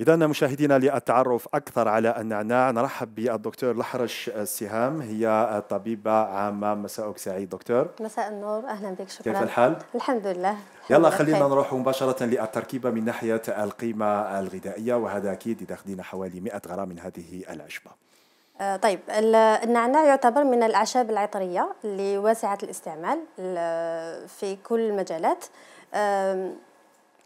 إذا مشاهدينا للتعرف أكثر على النعناع نرحب بالدكتور لحرش السهام هي طبيبة عامة مساءك سعيد دكتور مساء النور أهلا بك شكرا كيف الحال؟ الحمد لله يلا خلينا نروح مباشرة للتركيبة من ناحية القيمة الغذائية وهذا أكيد إذا أخذنا حوالي 100 غرام من هذه العشبة آه، طيب النعناع يعتبر من الاعشاب العطريه اللي واسعه الاستعمال في كل المجالات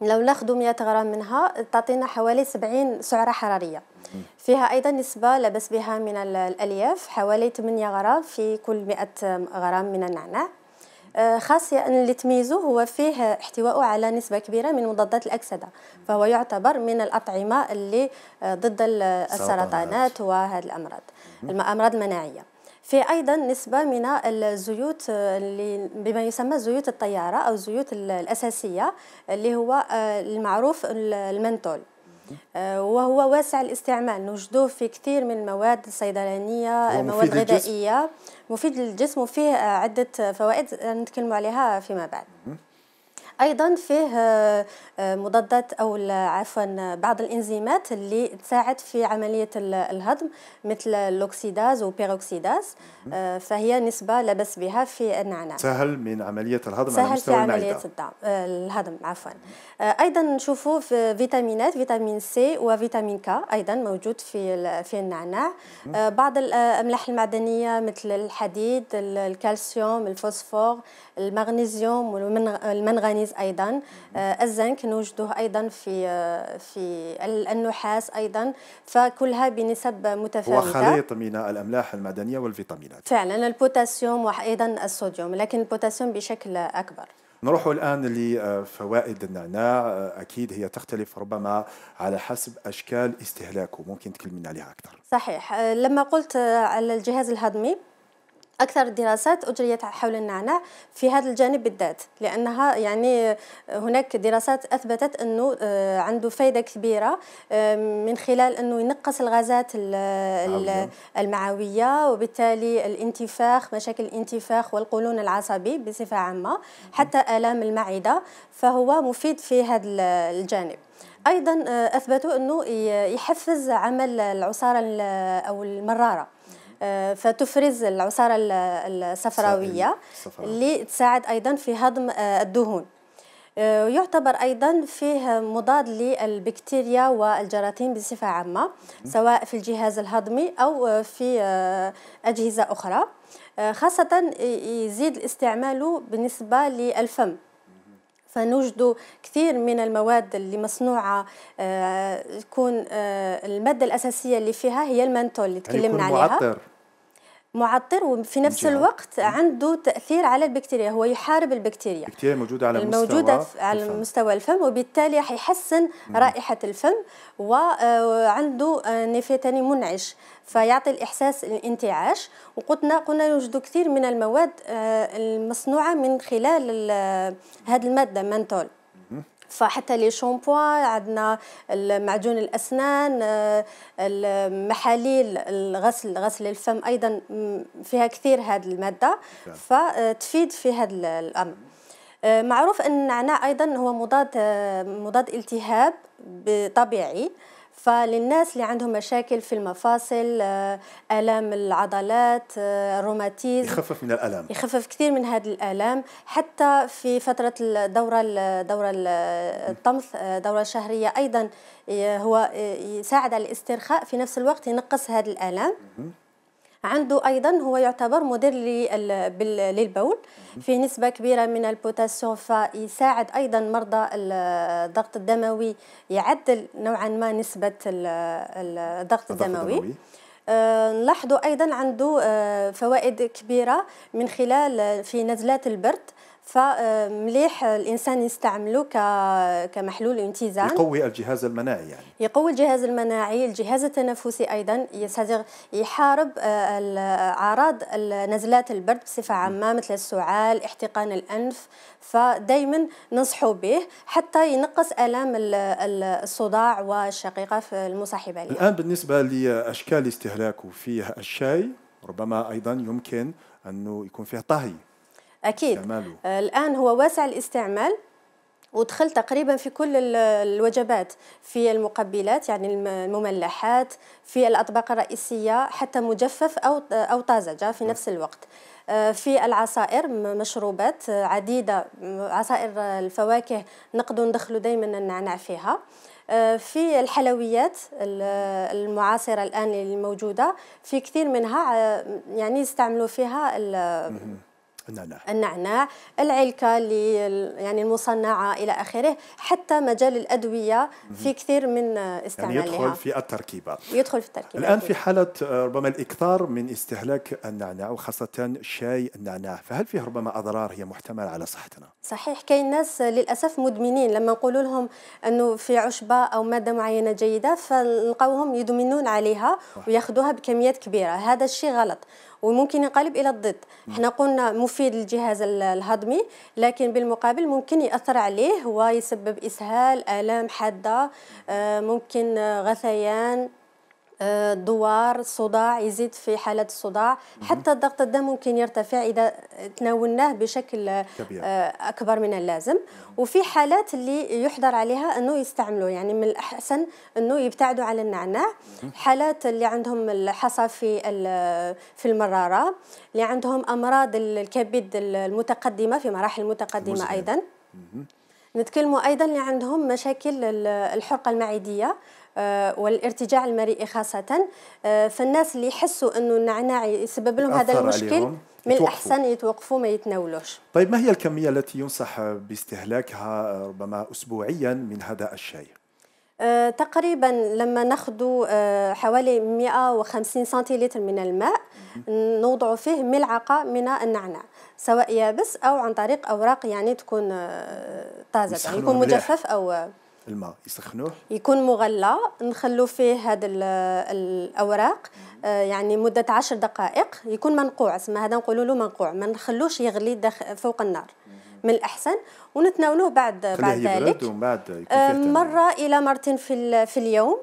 لو ناخذ 100 غرام منها تعطينا حوالي 70 سعره حراريه فيها ايضا نسبه لبس بها من الالياف حوالي 8 غرام في كل 100 غرام من النعناع آه، خاصية يعني أن اللي تميزه هو فيه احتواءه على نسبة كبيرة من مضادات الأكسدة فهو يعتبر من الأطعمة اللي آه، ضد السرطانات وهذه الأمراض الأمراض المناعية في ايضا نسبه من الزيوت اللي بما يسمى زيوت الطياره او الزيوت الاساسيه اللي هو آه، المعروف المنتول آه، وهو واسع الاستعمال نوجدوه في كثير من المواد الصيدلانيه المواد الغذائيه مفيد للجسم وفيه عده فوائد نتكلم عليها فيما بعد ايضا فيه آه، آه، مضادات او عفوا بعض الانزيمات اللي تساعد في عمليه الهضم مثل الاوكسيداز وبيروكسيداز آه، فهي نسبه لا باس بها في النعناع سهل من عمليه الهضم سهل على مستوى في عمليه الدعم. الهضم عفوا ايضا نشوفوا في فيتامينات فيتامين سي وفيتامين كا ايضا موجود في في النعناع بعض الاملاح المعدنيه مثل الحديد الكالسيوم الفوسفور المغنيسيوم والمنغنيزيوم الحديد ايضا آه، الزنك نوجده ايضا في آه، في النحاس ايضا فكلها بنسب متفاوته وخليط من الاملاح المعدنيه والفيتامينات فعلا البوتاسيوم وايضا الصوديوم لكن البوتاسيوم بشكل اكبر نروح الآن لفوائد النعناع آه، أكيد هي تختلف ربما على حسب أشكال استهلاكه ممكن تكلمنا عليها أكثر صحيح لما قلت على الجهاز الهضمي أكثر الدراسات أجريت حول النعناع في هذا الجانب بالذات لأنها يعني هناك دراسات أثبتت أنه آه، عنده فائدة كبيرة آه، من خلال أنه ينقص الغازات المعوية وبالتالي الانتفاخ مشاكل الانتفاخ والقولون العصبي بصفة عامة حتى آلام المعدة فهو مفيد في هذا الجانب ايضا آه، اثبتوا انه يحفز عمل العصاره او المراره آه، فتفرز العصارة الصفراوية اللي تساعد أيضا في هضم آه، الدهون آه، يعتبر ايضا فيه مضاد للبكتيريا والجراثيم بصفه عامه سواء في الجهاز الهضمي او في اجهزه اخرى خاصه يزيد استعماله بالنسبه للفم فنوجد كثير من المواد اللي مصنوعة تكون المادة الأساسية اللي فيها هي المنتول اللي تكلمنا عليها معطر. معطر وفي نفس جهة. الوقت عنده تاثير على البكتيريا هو يحارب البكتيريا البكتيريا موجوده على الموجوده مستوى على مستوى الفم وبالتالي حيحسن رائحه الفم وعنده آه، آه، نيفيتاني ثاني منعش فيعطي الاحساس الانتعاش وقلنا قلنا يوجد كثير من المواد آه، المصنوعه من خلال هذه الماده منتول فحتى لي شامبوا عندنا معجون الاسنان المحاليل الغسل غسل الفم ايضا فيها كثير هذه الماده نعم. فتفيد في هذا الامر معروف ان النعناع ايضا هو مضاد مضاد التهاب طبيعي فللناس اللي عندهم مشاكل في المفاصل آه، الام العضلات الروماتيزم آه، يخفف من الالم يخفف كثير من هذه الالام حتى في فتره الدوره الدوره الطمث آه، دوره شهريه ايضا هو يساعد على الاسترخاء في نفس الوقت ينقص هذا الالام عنده ايضا هو يعتبر مدير للبول في نسبه كبيره من البوتاسيوم فيساعد ايضا مرضى الضغط الدموي يعدل نوعا ما نسبه الضغط الدموي. نلاحظوا آه، ايضا عنده آه، فوائد كبيره من خلال آه، في نزلات البرد فمليح الانسان يستعمله كمحلول انتزاع يقوي الجهاز المناعي يعني يقوي الجهاز المناعي الجهاز التنفسي ايضا يحارب آه، اعراض نزلات البرد بصفه عامه مثل السعال احتقان الانف فدائما ننصحوا به حتى ينقص الام الصداع والشقيقه المصاحبه له الان بالنسبه لاشكال استهلاكه فيها الشاي ربما ايضا يمكن انه يكون فيه طهي اكيد استعماله. الان هو واسع الاستعمال ودخل تقريبا في كل الوجبات في المقبلات يعني المملحات في الاطباق الرئيسيه حتى مجفف او او طازجه في نعم. نفس الوقت آه، في العصائر مشروبات عديده عصائر الفواكه نقدر ندخلوا دائما النعناع فيها آه، في الحلويات المعاصرة الآن الموجودة في كثير منها آه، يعني يستعملوا فيها النعناع النعناع العلكة اللي يعني المصنعة إلى آخره حتى مجال الأدوية في كثير من استعمالها يعني يدخل في التركيبة يدخل في التركيبة الآن في حالة آه، ربما الإكثار من استهلاك النعناع وخاصة شاي النعناع فهل فيه ربما أضرار هي محتملة على صحتنا؟ صحيح كاين ناس للأسف مدمنين لما نقول لهم أنه في عشبة أو مادة معينة جيدة فنلقاوهم يدمنون عليها وياخذوها بكميات كبيرة هذا الشيء غلط وممكن ينقلب الى الضد احنا قلنا مفيد للجهاز الهضمي لكن بالمقابل ممكن ياثر عليه ويسبب اسهال الام حاده آه، ممكن غثيان دوار صداع يزيد في حالة الصداع حتى ضغط الدم ممكن يرتفع إذا تناولناه بشكل آه، أكبر من اللازم وفي حالات اللي يحضر عليها أنه يستعملوا يعني من الأحسن أنه يبتعدوا على النعناع حالات اللي عندهم الحصى في في المرارة اللي عندهم أمراض الكبد المتقدمة في مراحل متقدمة أيضا نتكلموا ايضا اللي عندهم مشاكل الحرقه المعديه آه، والارتجاع المريئي خاصه آه، فالناس اللي يحسوا انه النعناع يسبب لهم هذا المشكل من الاحسن يتوقفوا ما يتناولوش طيب ما هي الكميه التي ينصح باستهلاكها آه، ربما اسبوعيا من هذا الشاي آه، تقريبا لما ناخذ آه، حوالي 150 سنتيلتر من الماء نوضع فيه ملعقه من النعناع سواء يابس او عن طريق اوراق يعني تكون آه، طازجه يعني يكون مجفف او الماء يسخنوه يكون مغلى نخلو فيه هذا الاوراق يعني مده 10 دقائق يكون منقوع اسمه هذا نقولوا له منقوع ما نخلوش يغلي فوق النار من الاحسن ونتناولوه بعد بعد ذلك بعد آه، مره الى مرتين في في اليوم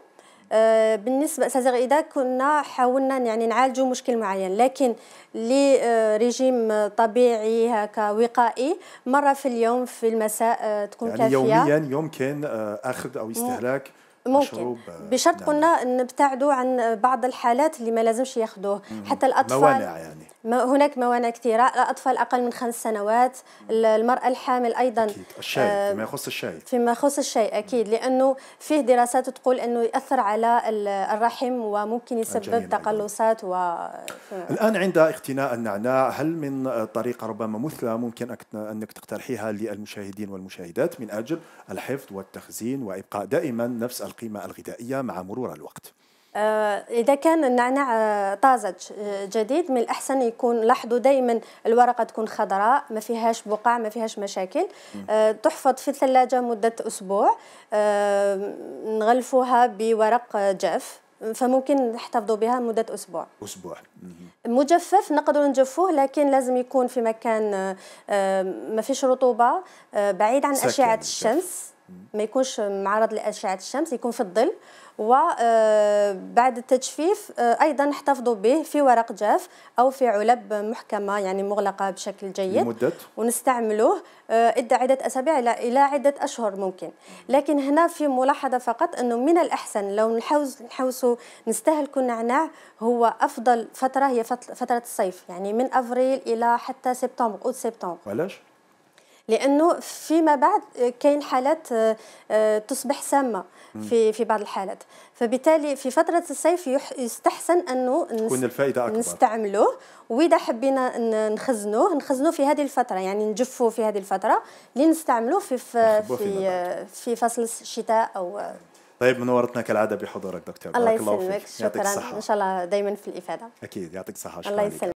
آه، بالنسبه اذا كنا حاولنا يعني نعالجوا مشكل معين لكن لريجيم طبيعي هكا وقائي مره في اليوم في المساء آه، تكون يعني كافيه يوميا يمكن اخذ او استهلاك ممكن بشرط نعم. قلنا نبتعدوا عن بعض الحالات اللي ما لازمش ياخذوه حتى الاطفال موانع يعني هناك موانع كثيرة الأطفال أقل من خمس سنوات المرأة الحامل أيضا أكيد. الشاي آه فيما يخص الشاي فيما يخص الشاي أكيد لأنه فيه دراسات تقول أنه يأثر على الرحم وممكن يسبب تقلصات و... الآن عند اقتناء النعناع هل من طريقة ربما مثلى ممكن أنك تقترحيها للمشاهدين والمشاهدات من أجل الحفظ والتخزين وإبقاء دائما نفس القيمة الغذائية مع مرور الوقت آه، إذا كان النعناع آه، طازج آه، جديد من الأحسن يكون لاحظوا دائما الورقة تكون خضراء ما فيهاش بقع ما فيهاش مشاكل تحفظ في الثلاجة مدة أسبوع نغلفوها بورق جاف فممكن نحتفظوا بها مده اسبوع اسبوع مجفف نقدروا نجفوه لكن لازم يكون في مكان ما فيش رطوبه بعيد عن اشعه الشمس ما يكونش معرض لاشعه الشمس يكون في الظل وبعد آه، التجفيف آه، ايضا نحتفظوا به في ورق جاف او في علب محكمه يعني مغلقه بشكل جيد لمدة ونستعملوه آه، ادى عده اسابيع الى عده اشهر ممكن لكن هنا في ملاحظه فقط انه من الاحسن لو نحوز نحوسوا نستهلكوا النعناع هو افضل فتره هي فتره الصيف يعني من افريل الى حتى سبتمبر او سبتمبر علاش لانه فيما بعد كاين حالات آه، آه، تصبح سامه في في بعض الحالات فبالتالي في فتره الصيف يستحسن انه تكون الفائده اكبر نستعملوه واذا حبينا نخزنوه نخزنوه في هذه الفتره يعني نجفوه في هذه الفتره اللي نستعملوه في في في, آه، في فصل الشتاء او طيب منورتنا كالعاده بحضورك دكتور الله يسلمك شكرا ان شاء الله دائما في الافاده اكيد يعطيك الصحه الله يسلمك